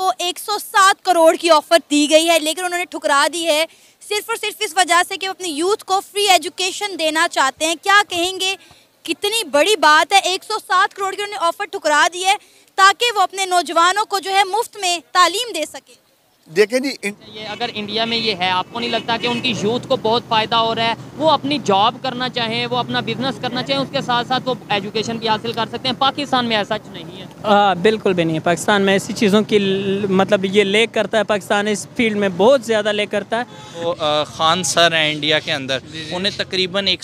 को 107 करोड़ की ऑफर दी गई है लेकिन उन्होंने ठुकरा दी है सिर्फ और सिर्फ इस वजह से कि वो अपने यूथ को फ्री एजुकेशन देना चाहते हैं क्या कहेंगे कितनी बड़ी बात है 107 करोड़ की उन्होंने ऑफर ठुकरा दी है ताकि वो अपने नौजवानों को जो है मुफ्त में तालीम दे सकें देखें जी इन... ये अगर इंडिया में ये है आपको नहीं लगता कि उनकी यूथ को बहुत फ़ायदा हो रहा है वो अपनी जॉब करना चाहें वो अपना बिजनेस करना चाहें उसके साथ साथ वो एजुकेशन भी हासिल कर सकते हैं पाकिस्तान में ऐसा नहीं है आ, बिल्कुल भी नहीं है पाकिस्तान में ऐसी चीज़ों की मतलब ये ले करता है पाकिस्तान इस फील्ड में बहुत ज़्यादा ले करता है वो आ, खान सर हैं इंडिया के अंदर उन्हें तकरीबन एक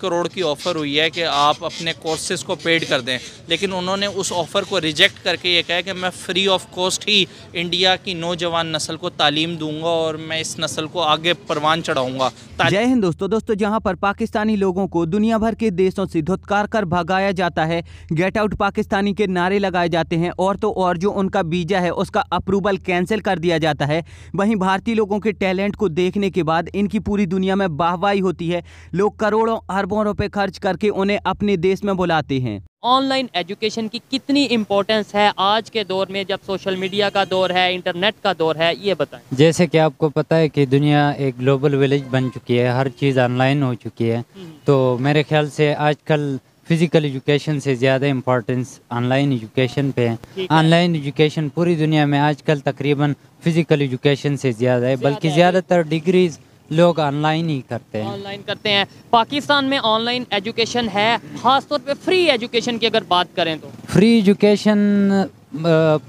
करोड़ की ऑफ़र हुई है कि आप अपने कोर्सेज़ को पेड कर दें लेकिन उन्होंने उस ऑफ़र को रिजेक्ट करके ये कहा कि मैं फ्री ऑफ कॉस्ट ही इंडिया की नौजवान नौजवान नस्ल को तालीम दूंगा और मैं इस नस्ल को आगे परवान चढ़ाऊंगा जय हिंद दोस्तों दोस्तों जहां पर पाकिस्तानी लोगों को दुनिया भर के देशों से धुतकार कर भगाया जाता है गेट आउट पाकिस्तानी के नारे लगाए जाते हैं और तो और जो उनका बीजा है उसका अप्रूवल कैंसिल कर दिया जाता है वहीं भारतीय लोगों के टैलेंट को देखने के बाद इनकी पूरी दुनिया में वाहवाही होती है लोग करोड़ों अरबों रुपये खर्च करके उन्हें अपने देश में बुलाते हैं ऑनलाइन एजुकेशन की कितनी इम्पोर्टेंस है आज के दौर में जब सोशल मीडिया का दौर है इंटरनेट का दौर है ये बताएं जैसे कि आपको पता है कि दुनिया एक ग्लोबल विलेज बन चुकी है हर चीज़ ऑनलाइन हो चुकी है हम्म। तो मेरे ख्याल से आजकल फिज़िकल एजुकेशन से ज़्यादा इम्पोर्टेंस ऑनलाइन एजुकेशन पे है ऑनलाइन एजुकेशन पूरी दुनिया में आजकल तकरीबन फ़िज़िकल एजुकेशन से ज़्यादा है बल्कि ज़्यादातर डिग्रीज़ लोग ऑनलाइन ही करते हैं ऑनलाइन करते हैं पाकिस्तान में ऑनलाइन एजुकेशन है ख़ासतौर पे फ्री एजुकेशन की अगर बात करें तो फ्री एजुकेशन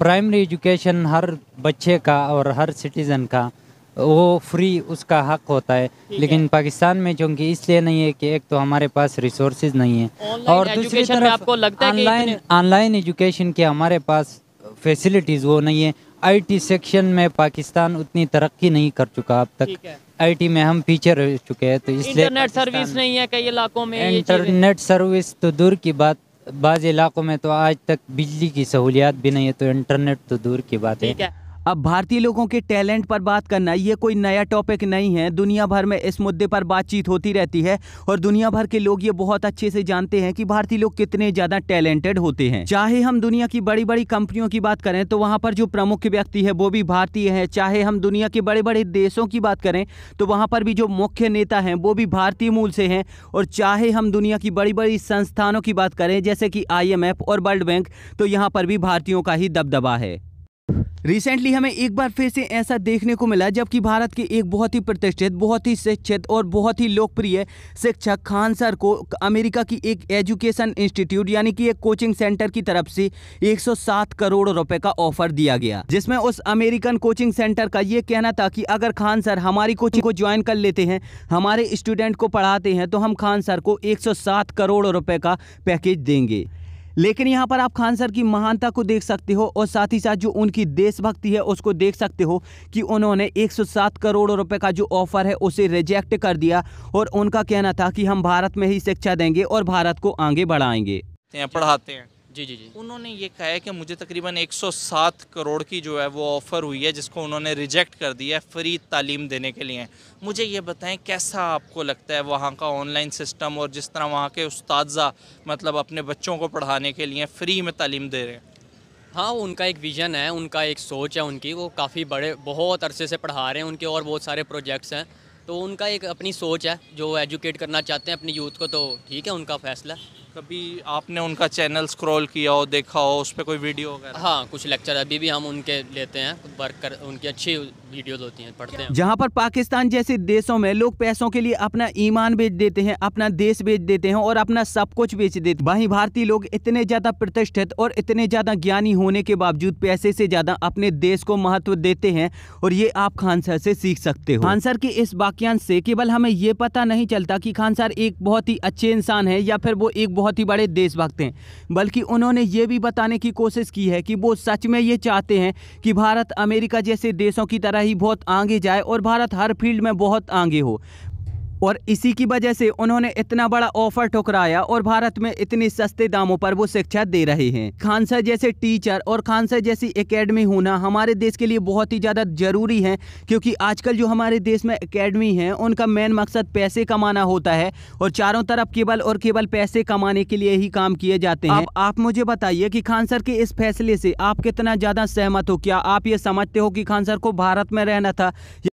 प्राइमरी एजुकेशन हर बच्चे का और हर सिटीज़न का वो फ्री उसका हक होता है लेकिन है। पाकिस्तान में चूंकि इसलिए नहीं है कि एक तो हमारे पास रिसोर्स नहीं है और दूसरी तरफ ऑनलाइन ऑनलाइन एजुकेशन के हमारे पास फैसिलिटीज़ वो नहीं है आईटी सेक्शन में पाकिस्तान उतनी तरक्की नहीं कर चुका अब तक आईटी में हम पीछे रह चुके हैं तो इसलिए इंटरनेट सर्विस नहीं है कई इलाकों में इंटरनेट सर्विस तो दूर की बात बाज़ इलाकों में तो आज तक बिजली की सहूलियात भी नहीं है तो इंटरनेट तो दूर की बात है अब भारतीय लोगों के टैलेंट पर बात करना ये कोई नया टॉपिक नहीं है दुनिया भर में इस मुद्दे पर बातचीत होती रहती है और दुनिया भर के लोग ये बहुत अच्छे से जानते हैं कि भारतीय लोग कितने ज़्यादा टैलेंटेड होते हैं चाहे हम दुनिया की बड़ी बड़ी कंपनियों की बात करें तो वहाँ पर जो प्रमुख व्यक्ति है वो भी भारतीय हैं चाहे हम दुनिया के बड़े बड़े देशों की बात करें तो वहाँ पर भी जो मुख्य नेता हैं वो भी भारतीय मूल से हैं और चाहे हम दुनिया की बड़ी बड़ी संस्थानों की बात करें जैसे कि आई और वर्ल्ड बैंक तो यहाँ पर भी भारतीयों का ही दबदबा है रिसेंटली हमें एक बार फिर से ऐसा देखने को मिला जबकि भारत के एक बहुत ही प्रतिष्ठित बहुत ही शिक्षित और बहुत ही लोकप्रिय शिक्षक खान सर को अमेरिका की एक एजुकेशन इंस्टीट्यूट यानी कि एक कोचिंग सेंटर की तरफ से 107 करोड़ रुपए का ऑफर दिया गया जिसमें उस अमेरिकन कोचिंग सेंटर का ये कहना था कि अगर खान सर हमारी कोचिंग को ज्वाइन कर लेते हैं हमारे स्टूडेंट को पढ़ाते हैं तो हम खान सर को एक करोड़ रुपये का पैकेज देंगे लेकिन यहाँ पर आप खान सर की महानता को देख सकते हो और साथ ही साथ जो उनकी देशभक्ति है उसको देख सकते हो कि उन्होंने 107 करोड़ रुपए का जो ऑफर है उसे रिजेक्ट कर दिया और उनका कहना था कि हम भारत में ही शिक्षा देंगे और भारत को आगे बढ़ाएंगे पढ़ाते हैं जी जी जी उन्होंने ये कहा है कि मुझे तकरीबन 107 करोड़ की जो है वो ऑफ़र हुई है जिसको उन्होंने रिजेक्ट कर दिया है फ्री तालीम देने के लिए मुझे ये बताएं कैसा आपको लगता है वहाँ का ऑनलाइन सिस्टम और जिस तरह वहाँ के उस्तादा मतलब अपने बच्चों को पढ़ाने के लिए फ़्री में तालीम दे रहे हैं हाँ उनका एक विज़न है उनका एक सोच है उनकी वो काफ़ी बड़े बहुत अरसे से पढ़ा रहे हैं उनके और बहुत सारे प्रोजेक्ट्स हैं तो उनका एक अपनी सोच है जो एजुकेट करना चाहते हैं अपनी यूथ को तो ठीक है उनका फैसला कभी आपने उनका चैनल स्क्रॉल किया हो देखा हो उस पर कोई वीडियो वगैरह हाँ कुछ लेक्चर अभी भी हम उनके लेते हैं वर्क कर उनकी अच्छी वीडियोस होती हैं पढ़ते हैं जहाँ पर पाकिस्तान जैसे देशों में लोग पैसों के लिए अपना ईमान बेच देते हैं अपना देश बेच देते हैं और अपना सब कुछ बेच देते वहीं भारतीय लोग इतने ज्यादा प्रतिष्ठित और इतने ज्यादा ज्ञानी होने के बावजूद पैसे से ज्यादा अपने देश को महत्व देते हैं और ये आप खान सर से सीख सकते हो खान सर के इस वाक्यांश से केवल हमें ये पता नहीं चलता की खान सर एक बहुत ही अच्छे इंसान है या फिर वो एक बहुत ही बड़े देशभक्त हैं बल्कि उन्होंने ये भी बताने की कोशिश की है कि वो सच में ये चाहते हैं कि भारत अमेरिका जैसे देशों की तरह ही बहुत आगे जाए और भारत हर फील्ड में बहुत आगे हो और इसी की वजह से उन्होंने इतना बड़ा ऑफर ठुकराया और भारत में इतनी सस्ते दामों पर वो शिक्षा दे रहे हैं खानसा जैसे टीचर और खानसा जैसी एकेडमी होना हमारे देश के लिए बहुत ही ज़्यादा ज़रूरी है क्योंकि आजकल जो हमारे देश में एकेडमी है उनका मेन मकसद पैसे कमाना होता है और चारों तरफ केवल और केवल पैसे कमाने के लिए ही काम किए जाते हैं आप मुझे बताइए कि खान सर के इस फैसले से आप कितना ज़्यादा सहमत हो क्या आप ये समझते हो कि खान सर को भारत में रहना था